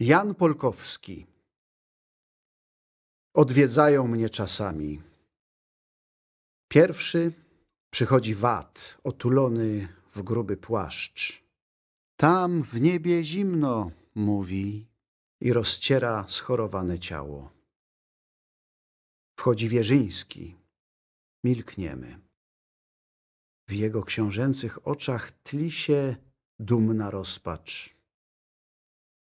Jan Polkowski. Odwiedzają mnie czasami. Pierwszy przychodzi wad, otulony w gruby płaszcz. Tam w niebie zimno, mówi i rozciera schorowane ciało. Wchodzi Wierzyński. Milkniemy. W jego książęcych oczach tli się dumna rozpacz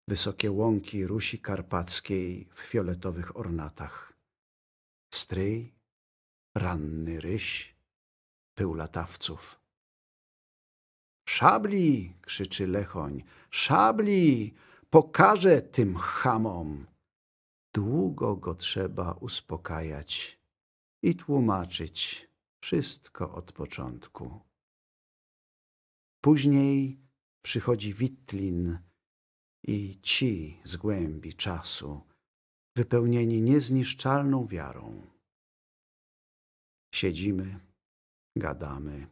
wysokie łąki Rusi Karpackiej w fioletowych ornatach. Stryj, ranny ryś, pył latawców. Szabli! krzyczy Lechoń. Szabli! Pokażę tym chamom! Długo go trzeba uspokajać i tłumaczyć wszystko od początku. Później przychodzi Witlin, i ci z głębi czasu, wypełnieni niezniszczalną wiarą. Siedzimy, gadamy,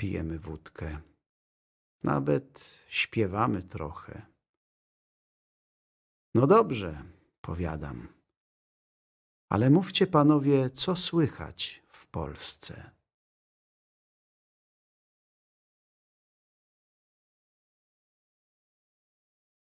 pijemy wódkę, nawet śpiewamy trochę. No dobrze, powiadam, ale mówcie panowie, co słychać w Polsce.